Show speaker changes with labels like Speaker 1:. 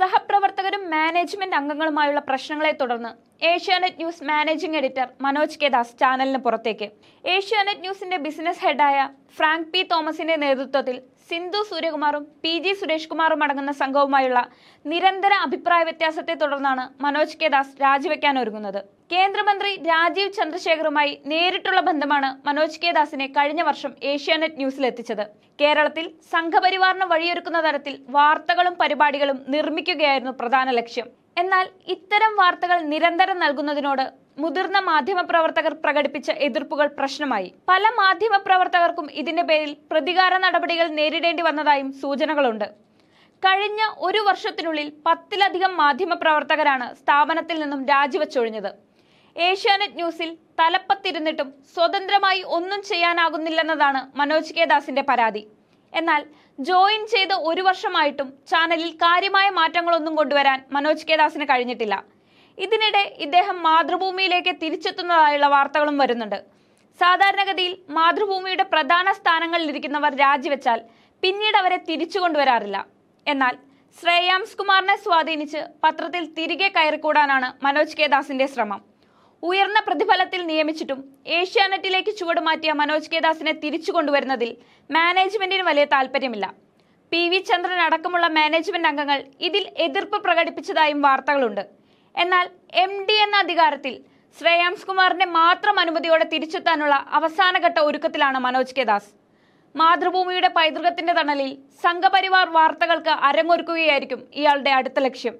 Speaker 1: സഹപ്രവർത്തകരും മാനേജ്മെന്റ് അംഗങ്ങളുമായുള്ള പ്രശ്നങ്ങളെ തുടർന്ന് Asianet news managing editor Manoj K Das ചാനലിന് പുറത്തേക്ക് ഏഷ്യാനെറ്റ് ന്യൂസിന്റെ ബിസിനസ് ഹെഡായ ഫ്രാങ്ക് പി തോമസിന്റെ നേതൃത്വത്തിൽ സിന്ധു സൂര്യകുമാറും പി ജി സുരേഷ് കുമാറും അടങ്ങുന്ന സംഘവുമായുള്ള നിരന്തര അഭിപ്രായ വ്യത്യാസത്തെ തുടർന്നാണ് മനോജ് കെ ദാസ് രാജിവെക്കാൻ ഒരുങ്ങുന്നത് കേന്ദ്രമന്ത്രി രാജീവ് ചന്ദ്രശേഖറുമായി നേരിട്ടുള്ള ബന്ധമാണ് മനോജ് കെ ദാസിനെ കഴിഞ്ഞ വർഷം ഏഷ്യാനെറ്റ് ന്യൂസിലെത്തിച്ചത് കേരളത്തിൽ സംഘപരിവാറിന് വഴിയൊരുക്കുന്ന തരത്തിൽ വാർത്തകളും പരിപാടികളും നിർമ്മിക്കുകയായിരുന്നു പ്രധാന ലക്ഷ്യം എന്നാൽ ഇത്തരം വാർത്തകൾ നിരന്തരം നൽകുന്നതിനോട് മുതിർന്ന മാധ്യമപ്രവർത്തകർ പ്രകടിപ്പിച്ച എതിർപ്പുകൾ പ്രശ്നമായി പല മാധ്യമപ്രവർത്തകർക്കും ഇതിന്റെ പേരിൽ പ്രതികാര നടപടികൾ നേരിടേണ്ടി വന്നതായും സൂചനകളുണ്ട് കഴിഞ്ഞ ഒരു വർഷത്തിനുള്ളിൽ പത്തിലധികം മാധ്യമപ്രവർത്തകരാണ് സ്ഥാപനത്തിൽ നിന്നും രാജിവെച്ചൊഴിഞ്ഞത് ഏഷ്യാനെറ്റ് ന്യൂസിൽ തലപ്പത്തിരുന്നിട്ടും സ്വതന്ത്രമായി ഒന്നും ചെയ്യാനാകുന്നില്ലെന്നതാണ് മനോജ് കെ ദാസിന്റെ പരാതി എന്നാൽ ജോയിൻ ചെയ്ത് ഒരു വർഷമായിട്ടും ചാനലിൽ കാര്യമായ മാറ്റങ്ങളൊന്നും കൊണ്ടുവരാൻ മനോജ് കെ ദാസിന് കഴിഞ്ഞിട്ടില്ല ഇതിനിടെ ഇദ്ദേഹം മാതൃഭൂമിയിലേക്ക് തിരിച്ചെത്തുന്നതായുള്ള വാർത്തകളും വരുന്നുണ്ട് സാധാരണഗതിയിൽ മാതൃഭൂമിയുടെ പ്രധാന സ്ഥാനങ്ങളിലിരിക്കുന്നവർ രാജിവെച്ചാൽ പിന്നീട് അവരെ തിരിച്ചു കൊണ്ടുവരാറില്ല എന്നാൽ ശ്രേയാംസ് കുമാറിനെ സ്വാധീനിച്ച് പത്രത്തിൽ തിരികെ കയറിക്കൂടാനാണ് മനോജ് കെ ദാസിന്റെ ശ്രമം ഉയർന്ന പ്രതിഫലത്തിൽ നിയമിച്ചിട്ടും ഏഷ്യാനെറ്റിലേക്ക് ചുവടുമാറ്റിയ മനോജ് കേദാസിനെ തിരിച്ചു കൊണ്ടുവരുന്നതിൽ മാനേജ്മെന്റിന് വലിയ താല്പര്യമില്ല പി വി ചന്ദ്രൻ അടക്കമുള്ള മാനേജ്മെന്റ് അംഗങ്ങൾ ഇതിൽ എതിർപ്പ് പ്രകടിപ്പിച്ചതായും വാർത്തകളുണ്ട് എന്നാൽ എം ഡി എന്ന അധികാരത്തിൽ ശ്രേയാംസ് കുമാറിന്റെ മാത്രം അനുമതിയോടെ തിരിച്ചെത്താനുള്ള അവസാനഘട്ട ഒരുക്കത്തിലാണ് മനോജ് കേദാസ് മാതൃഭൂമിയുടെ പൈതൃകത്തിന്റെ തണലിൽ സംഘപരിവാർ വാർത്തകൾക്ക് അരങ്ങൊരുക്കുകയായിരിക്കും ഇയാളുടെ അടുത്ത ലക്ഷ്യം